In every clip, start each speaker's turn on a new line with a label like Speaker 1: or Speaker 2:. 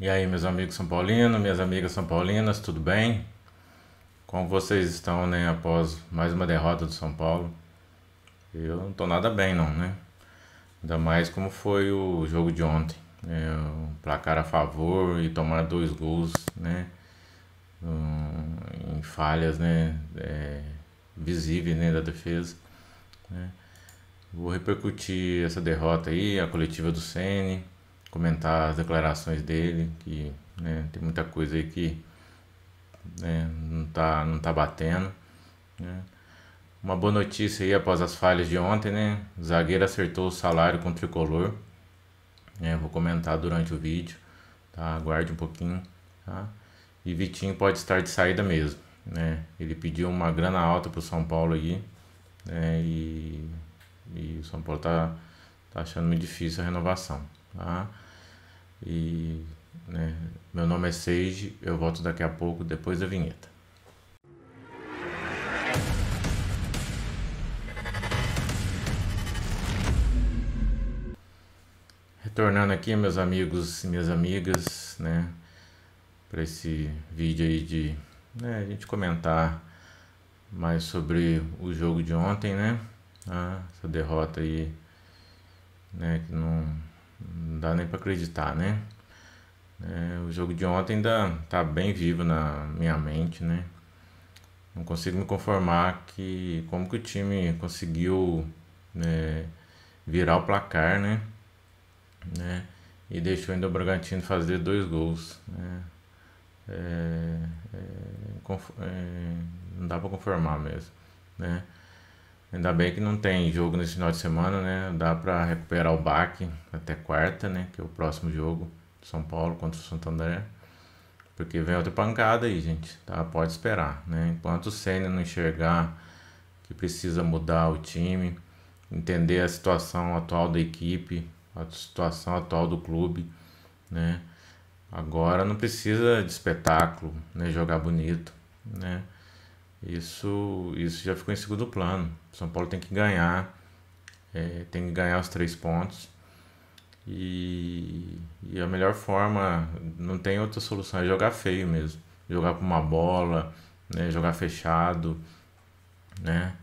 Speaker 1: E aí, meus amigos São Paulinos, minhas amigas São Paulinas, tudo bem? Como vocês estão, né, após mais uma derrota do São Paulo? Eu não tô nada bem, não, né? Ainda mais como foi o jogo de ontem. É, placar a favor e tomar dois gols, né? Um, em falhas, né? É, visíveis, né, da defesa. Né? Vou repercutir essa derrota aí, a coletiva do Sene comentar as declarações dele, que né, tem muita coisa aí que né, não, tá, não tá batendo. Né. Uma boa notícia aí após as falhas de ontem, né? zagueiro acertou o salário com o tricolor. É, vou comentar durante o vídeo, tá? Aguarde um pouquinho, tá? E Vitinho pode estar de saída mesmo, né? Ele pediu uma grana alta pro São Paulo aí, né? E, e o São Paulo tá, tá achando muito difícil a renovação. Tá? E né, meu nome é Seiji, eu volto daqui a pouco, depois da vinheta. Retornando aqui, meus amigos e minhas amigas, né, para esse vídeo aí de né, a gente comentar mais sobre o jogo de ontem, né, ah, essa derrota aí, né, que não não dá nem para acreditar, né? É, o jogo de ontem ainda tá bem vivo na minha mente, né? Não consigo me conformar que como que o time conseguiu né, virar o placar, né? né? E deixou ainda o Bragantino fazer dois gols, né? É, é, é não dá para conformar mesmo, né? Ainda bem que não tem jogo nesse final de semana, né? Dá para recuperar o baque até quarta, né? Que é o próximo jogo São Paulo contra o Santander. Porque vem outra pancada aí, gente, tá? Pode esperar, né? Enquanto o Senna não enxergar que precisa mudar o time, entender a situação atual da equipe, a situação atual do clube, né? Agora não precisa de espetáculo, né? Jogar bonito, né? Isso, isso já ficou em segundo plano. São Paulo tem que ganhar, é, tem que ganhar os três pontos. E, e, a melhor forma, não tem outra solução, é jogar feio mesmo. Jogar com uma bola, né, jogar fechado, né?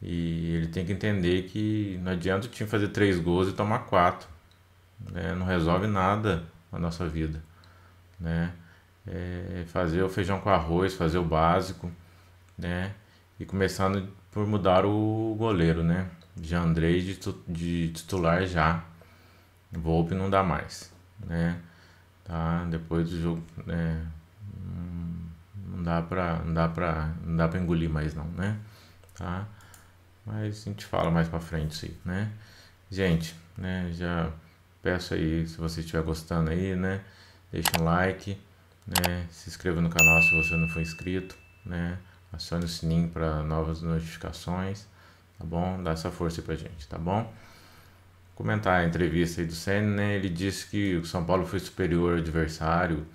Speaker 1: E ele tem que entender que não adianta o time fazer três gols e tomar quatro. Né? Não resolve nada a nossa vida. Né? É fazer o feijão com arroz, fazer o básico, né? E começando por mudar o goleiro, né? Já Andrei de, de titular já. Volpe não dá mais, né? Tá? Depois do jogo, né? Hum, não dá pra, não dá pra, não dá pra engolir mais não, né? Tá? Mas a gente fala mais pra frente isso aí, né? Gente, né, já peço aí, se você estiver gostando aí, né? Deixa um like, né? Se inscreva no canal se você não for inscrito, né? acione o sininho para novas notificações, tá bom? Dá essa força aí a gente, tá bom? Vou comentar a entrevista aí do Senna, né? ele disse que o São Paulo foi superior ao adversário,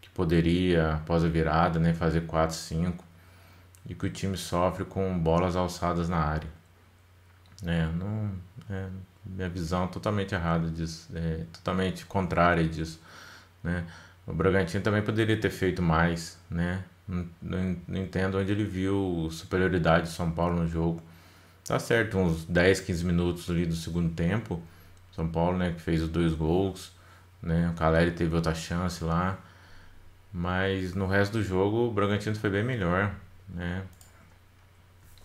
Speaker 1: que poderia, após a virada, né, fazer 4, 5, e que o time sofre com bolas alçadas na área. É, não, é, minha visão é totalmente errada disso, é, totalmente contrária disso, né? O Bragantino também poderia ter feito mais, né? Não, não entendo onde ele viu superioridade do São Paulo no jogo. Tá certo, uns 10, 15 minutos ali do segundo tempo. São Paulo, né, que fez os dois gols, né? O Caleri teve outra chance lá. Mas no resto do jogo, o Bragantino foi bem melhor, né?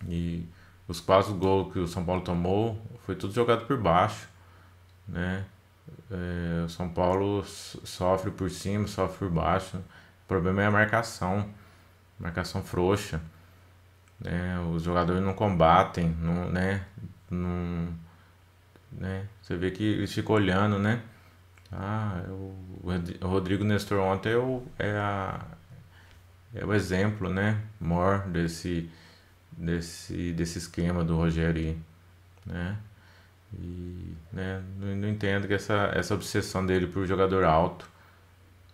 Speaker 1: E os quatro gols que o São Paulo tomou foi tudo jogado por baixo, né? É, o São Paulo sofre por cima, sofre por baixo. O problema é a marcação marcação frouxa, né? Os jogadores não combatem, não, né? Não, né? Você vê que eles ficam olhando, né? Ah, eu, o Rodrigo Nestor ontem é o, é, a, é o exemplo, né? Mor desse, desse, desse esquema do Rogério, né? E né, não, não entendo que essa, essa obsessão dele por jogador alto,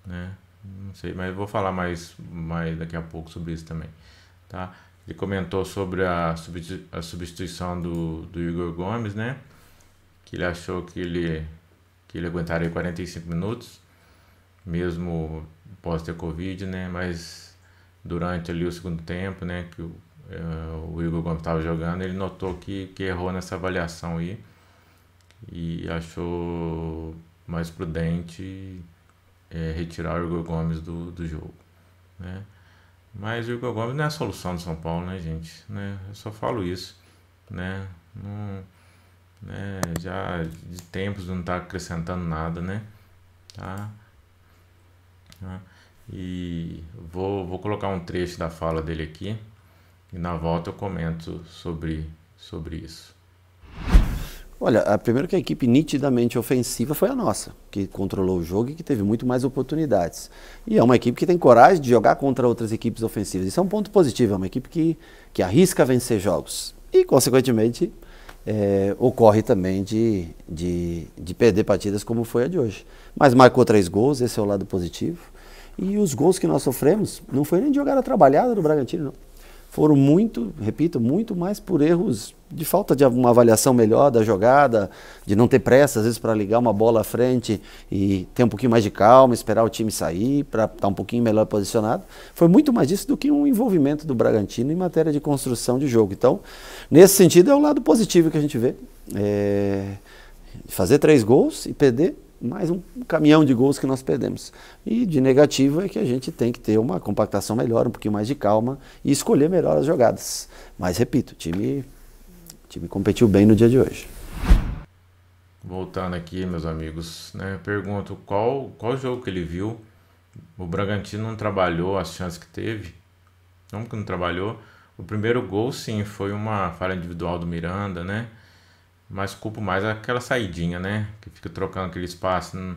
Speaker 1: né? Não sei, mas eu vou falar mais, mais daqui a pouco sobre isso também. Tá? Ele comentou sobre a, a substituição do, do Igor Gomes, né? Que ele achou que ele, que ele aguentaria 45 minutos, mesmo pós ter Covid, né? Mas durante ali o segundo tempo, né? Que o, uh, o Igor Gomes estava jogando, ele notou que, que errou nessa avaliação aí e achou mais prudente é, retirar o Igor Gomes do, do jogo, né? Mas o Igor Gomes não é a solução do São Paulo, né, gente? Né? Eu só falo isso, né? Não, né? Já de tempos não está acrescentando nada, né? Tá? Né? E vou, vou colocar um trecho da fala dele aqui e na volta eu comento sobre, sobre isso.
Speaker 2: Olha, a, primeiro que a equipe nitidamente ofensiva foi a nossa, que controlou o jogo e que teve muito mais oportunidades. E é uma equipe que tem coragem de jogar contra outras equipes ofensivas. Isso é um ponto positivo, é uma equipe que, que arrisca vencer jogos. E, consequentemente, é, ocorre também de, de, de perder partidas como foi a de hoje. Mas marcou três gols, esse é o lado positivo. E os gols que nós sofremos não foi nem de jogada trabalhada do Bragantino, não foram muito, repito, muito mais por erros de falta de uma avaliação melhor da jogada, de não ter pressa, às vezes, para ligar uma bola à frente e ter um pouquinho mais de calma, esperar o time sair para estar tá um pouquinho melhor posicionado. Foi muito mais isso do que um envolvimento do Bragantino em matéria de construção de jogo. Então, nesse sentido, é o lado positivo que a gente vê. É fazer três gols e perder mais um caminhão de gols que nós perdemos. E de negativo é que a gente tem que ter uma compactação melhor, um pouquinho mais de calma e escolher melhor as jogadas. Mas repito, o time, time competiu bem no dia de hoje.
Speaker 1: Voltando aqui, meus amigos, né, pergunto qual, qual jogo que ele viu. O Bragantino não trabalhou as chances que teve. Como que não trabalhou? O primeiro gol, sim, foi uma falha individual do Miranda, né? mas culpo mais aquela saidinha, né? Que fica trocando aquele espaço no,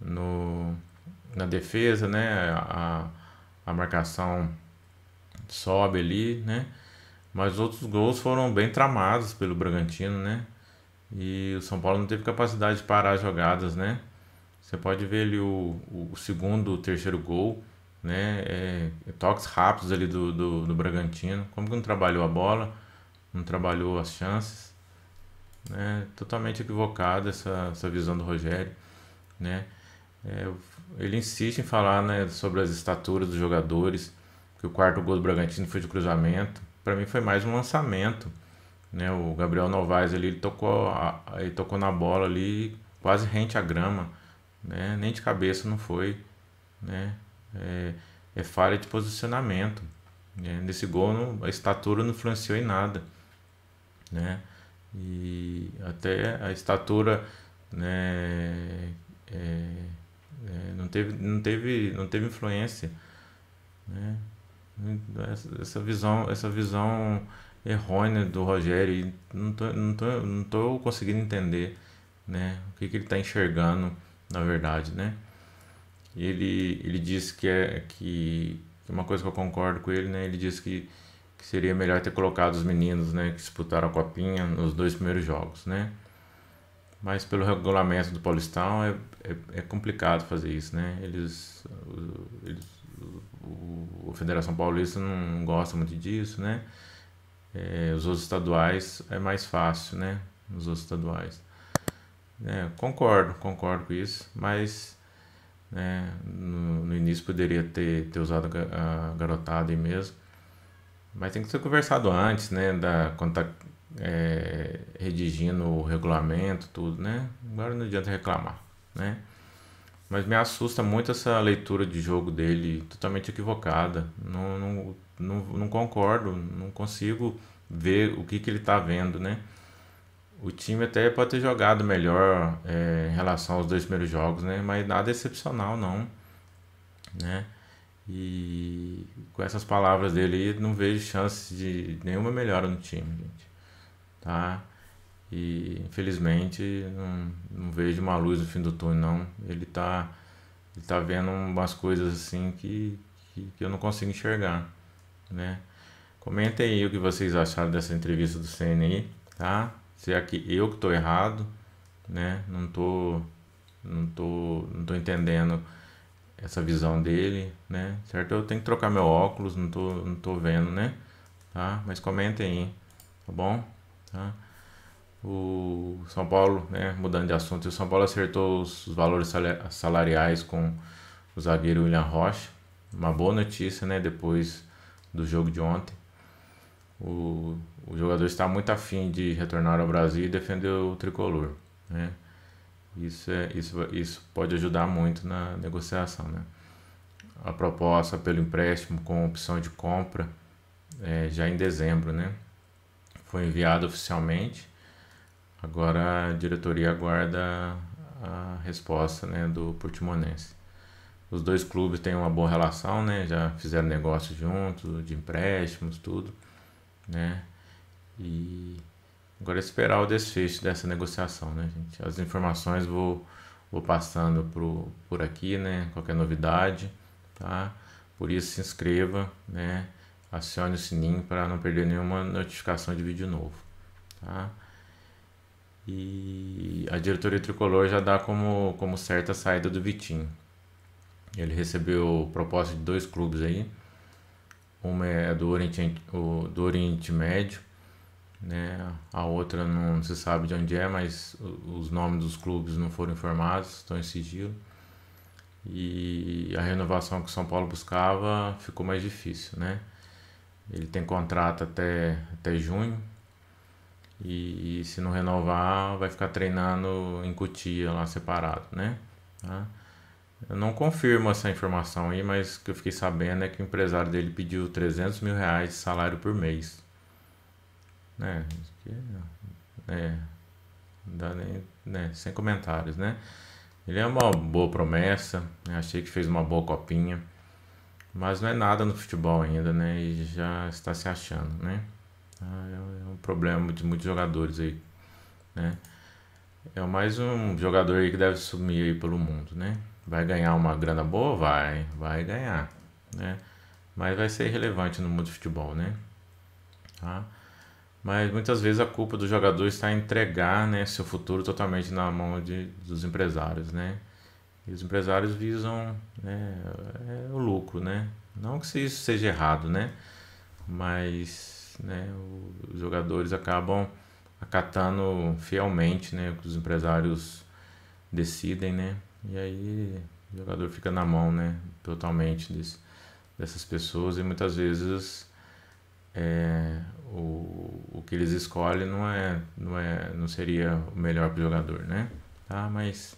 Speaker 1: no na defesa, né? A, a marcação sobe ali, né? Mas outros gols foram bem tramados pelo Bragantino, né? E o São Paulo não teve capacidade de parar as jogadas, né? Você pode ver ali o, o segundo, o terceiro gol, né? É, é, toques rápidos ali do, do, do Bragantino. Como que não trabalhou a bola, não trabalhou as chances né? Totalmente equivocada essa, essa visão do Rogério, né? É, ele insiste em falar né, sobre as estaturas dos jogadores, que o quarto gol do Bragantino foi de cruzamento. Para mim foi mais um lançamento, né? O Gabriel Novaes ali, ele tocou, ele tocou na bola ali, quase rente à grama, né? Nem de cabeça não foi, né? É, é falha de posicionamento. Né? Nesse gol, a estatura não influenciou em nada, né? e até a estatura né, é, é, não, teve, não, teve, não teve influência. Né? Essa, essa visão, essa visão errônea do Rogério não tô, não tô, não tô conseguindo entender né, o que, que ele está enxergando na verdade. Né? Ele, ele disse que é que, uma coisa que eu concordo com ele, né? ele disse que que seria melhor ter colocado os meninos, né, que disputaram a copinha nos dois primeiros jogos, né? Mas pelo regulamento do Paulistão é, é, é complicado fazer isso, né? Eles, eles o, a Federação Paulista não gosta muito disso, né? É, os outros estaduais é mais fácil, né? Nos outros estaduais. É, concordo, concordo com isso, mas né, no, no, início poderia ter, ter usado a garotada aí mesmo. Mas tem que ser conversado antes, né? Da, quando tá é, redigindo o regulamento, tudo, né? Agora não adianta reclamar, né? Mas me assusta muito essa leitura de jogo dele totalmente equivocada. Não, não, não, não concordo, não consigo ver o que, que ele está vendo, né? O time até pode ter jogado melhor é, em relação aos dois primeiros jogos, né? Mas nada excepcional, não, né? E com essas palavras dele, não vejo chance de nenhuma melhora no time, gente. Tá? E infelizmente não, não vejo uma luz no fim do túnel, não. Ele tá, ele tá vendo umas coisas assim que, que, que eu não consigo enxergar, né? Comentem aí o que vocês acharam dessa entrevista do CNI, tá? é que eu que tô errado, né? Não tô, não tô, não tô entendendo essa visão dele, né? Certo? Eu tenho que trocar meu óculos, não tô, não tô vendo, né? Tá? Mas comentem aí, tá bom? Tá? O São Paulo, né? Mudando de assunto, o São Paulo acertou os valores salariais com o zagueiro William Rocha. Uma boa notícia, né? Depois do jogo de ontem. O, o jogador está muito afim de retornar ao Brasil e defender o tricolor, né? Isso, é, isso, isso pode ajudar muito na negociação. Né? A proposta pelo empréstimo com opção de compra é, já em dezembro né? foi enviada oficialmente. Agora a diretoria aguarda a resposta né, do Portimonense. Os dois clubes têm uma boa relação, né? Já fizeram negócios juntos, de empréstimos, tudo, né? E Agora esperar o desfecho dessa negociação, né, gente? As informações vou, vou passando pro, por aqui, né? Qualquer novidade, tá? Por isso se inscreva, né? Acione o sininho para não perder nenhuma notificação de vídeo novo, tá? E a diretoria tricolor já dá como, como certa a saída do Vitinho. Ele recebeu proposta de dois clubes aí. Uma é do Oriente, do Oriente Médio né? A outra não se sabe de onde é, mas os nomes dos clubes não foram informados, estão em sigilo. E a renovação que o São Paulo buscava ficou mais difícil, né? Ele tem contrato até, até junho. E, e se não renovar, vai ficar treinando em Cutia, lá separado, né? Tá? Eu não confirmo essa informação aí, mas o que eu fiquei sabendo é que o empresário dele pediu 300 mil reais de salário por mês né? É, dá nem, né? Sem comentários, né? Ele é uma boa promessa, né? achei que fez uma boa copinha, mas não é nada no futebol ainda, né? E já está se achando, né? Ah, é, é um problema de muitos jogadores aí, né? É mais um jogador aí que deve sumir aí pelo mundo, né? Vai ganhar uma grana boa? Vai, vai ganhar, né? Mas vai ser relevante no mundo do futebol, né? Tá? Mas muitas vezes a culpa do jogador está em entregar né, seu futuro totalmente na mão de, dos empresários, né? E os empresários visam né, é, é o lucro, né? Não que isso seja errado, né? Mas né, os jogadores acabam acatando fielmente né, o que os empresários decidem, né? E aí o jogador fica na mão, né? Totalmente desse, dessas pessoas e muitas vezes é, o, o que eles escolhem não é, não é, não seria o melhor para o jogador, né? Ah, mas,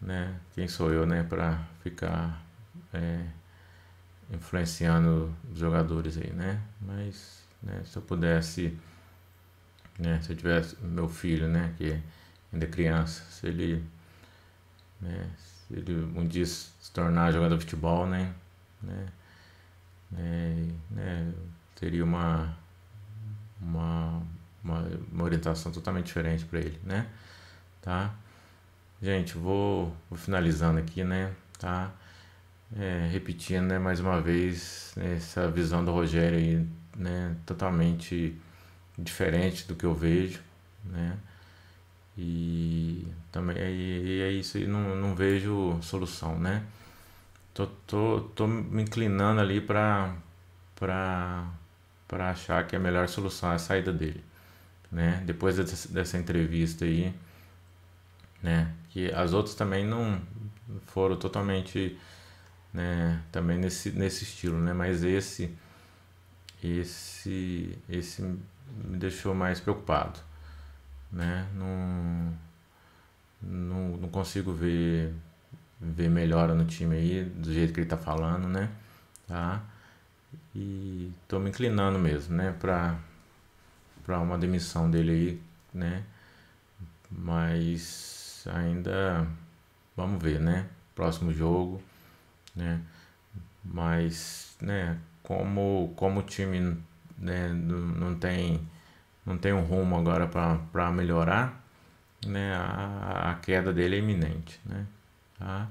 Speaker 1: né? Quem sou eu, né, para ficar é, influenciando os jogadores aí, né? Mas, né, se eu pudesse, né, se eu tivesse meu filho, né, que ainda é criança, se ele, né, se ele um dia se tornar jogador de futebol, né, né, né, né teria uma, uma, uma, uma orientação totalmente diferente para ele, né? Tá? Gente, vou, vou finalizando aqui, né? Tá? É, repetindo, né, mais uma vez, né, essa visão do Rogério aí, né, totalmente diferente do que eu vejo, né? E também e, e é isso, aí, não, não vejo solução, né? Tô, tô, tô me inclinando ali para para para achar que a melhor solução é a saída dele, né? Depois dessa entrevista aí, né? Que as outras também não foram totalmente, né? Também nesse nesse estilo, né? Mas esse esse esse me deixou mais preocupado, né? Não não, não consigo ver ver melhora no time aí do jeito que ele tá falando, né? Tá? E estou me inclinando mesmo, né, para para uma demissão dele aí, né? Mas ainda vamos ver, né? Próximo jogo, né? Mas, né, como como o time né, não tem não tem um rumo agora para melhorar, né? A, a queda dele é iminente, né? Tá?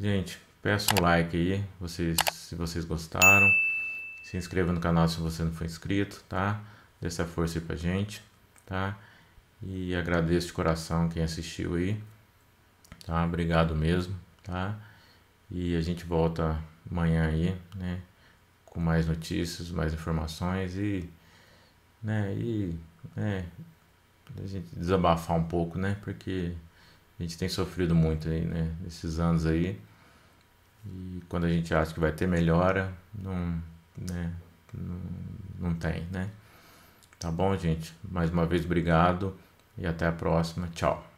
Speaker 1: Gente, Peço um like aí vocês, se vocês gostaram. Se inscreva no canal se você não for inscrito, tá? Dê essa força aí pra gente, tá? E agradeço de coração quem assistiu aí, tá? Obrigado mesmo, tá? E a gente volta amanhã aí, né? Com mais notícias, mais informações e, né? E, né? A gente desabafar um pouco, né? Porque a gente tem sofrido muito aí, né? Nesses anos aí. E quando a gente acha que vai ter melhora, não, né, não, não tem, né? Tá bom, gente? Mais uma vez, obrigado e até a próxima. Tchau.